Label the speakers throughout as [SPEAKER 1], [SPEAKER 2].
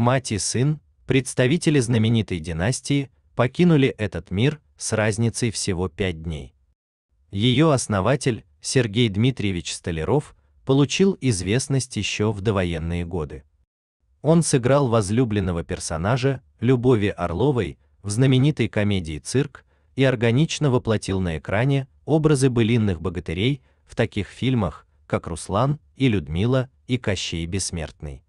[SPEAKER 1] мать и сын, представители знаменитой династии, покинули этот мир с разницей всего пять дней. Ее основатель, Сергей Дмитриевич Столяров, получил известность еще в довоенные годы. Он сыграл возлюбленного персонажа Любови Орловой в знаменитой комедии Цирк и органично воплотил на экране образы былинных богатырей в таких фильмах, как Руслан и Людмила и Кощей бессмертный.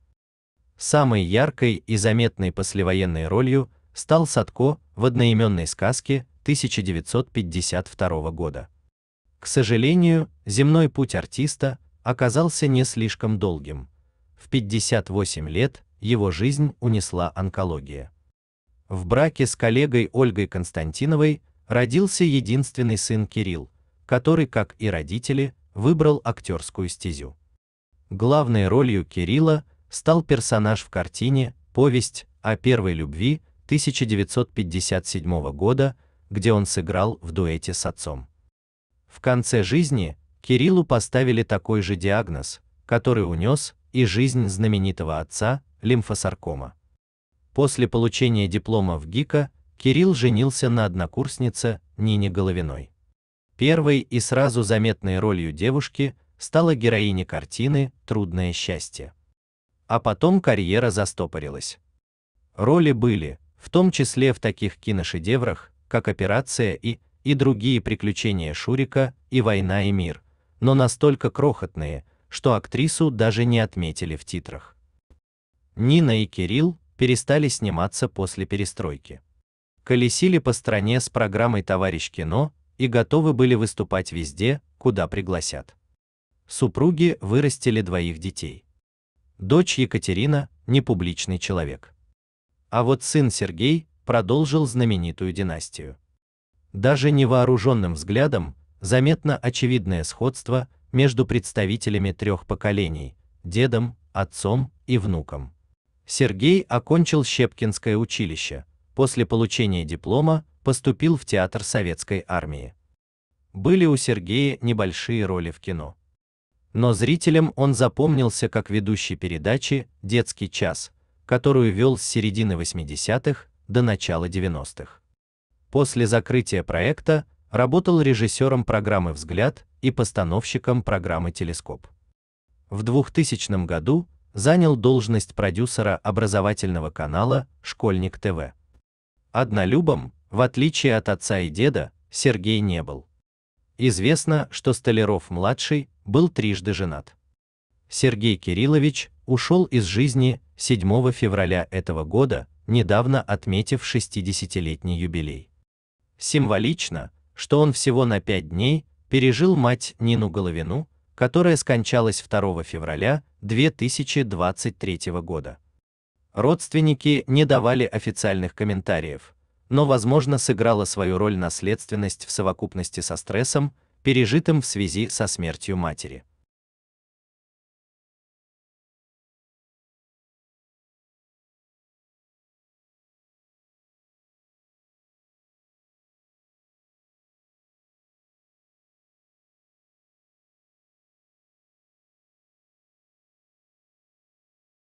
[SPEAKER 1] Самой яркой и заметной послевоенной ролью стал Садко в одноименной сказке 1952 года. К сожалению, земной путь артиста оказался не слишком долгим. В 58 лет его жизнь унесла онкология. В браке с коллегой Ольгой Константиновой родился единственный сын Кирилл, который, как и родители, выбрал актерскую стезю. Главной ролью Кирилла стал персонаж в картине Повесть о первой любви 1957 года, где он сыграл в дуэте с отцом. В конце жизни Кириллу поставили такой же диагноз, который унес и жизнь знаменитого отца лимфосаркома. После получения диплома в ГИКа Кирилл женился на однокурснице Нине Головиной. Первой и сразу заметной ролью девушки стала героиня картины Трудное счастье а потом карьера застопорилась. Роли были, в том числе в таких киношедеврах, как «Операция И» и другие приключения Шурика и «Война и мир», но настолько крохотные, что актрису даже не отметили в титрах. Нина и Кирилл перестали сниматься после перестройки. Колесили по стране с программой «Товарищ кино» и готовы были выступать везде, куда пригласят. Супруги вырастили двоих детей дочь Екатерина непубличный человек. А вот сын Сергей продолжил знаменитую династию. Даже невооруженным взглядом заметно очевидное сходство между представителями трех поколений: дедом, отцом и внуком. Сергей окончил Щепкинское училище, после получения диплома поступил в театр советской армии. Были у Сергея небольшие роли в кино но зрителям он запомнился как ведущий передачи Детский час, которую вел с середины 80-х до начала 90-х. После закрытия проекта работал режиссером программы Взгляд и постановщиком программы Телескоп. В 2000 году занял должность продюсера образовательного канала Школьник ТВ. Однолюбом, в отличие от отца и деда, Сергей не был. Известно, что Столяров-младший был трижды женат. Сергей Кириллович ушел из жизни 7 февраля этого года, недавно отметив 60-летний юбилей. Символично, что он всего на 5 дней пережил мать Нину Головину, которая скончалась 2 февраля 2023 года. Родственники не давали официальных комментариев, но, возможно, сыграла свою роль наследственность в совокупности со стрессом, пережитым в связи со смертью матери.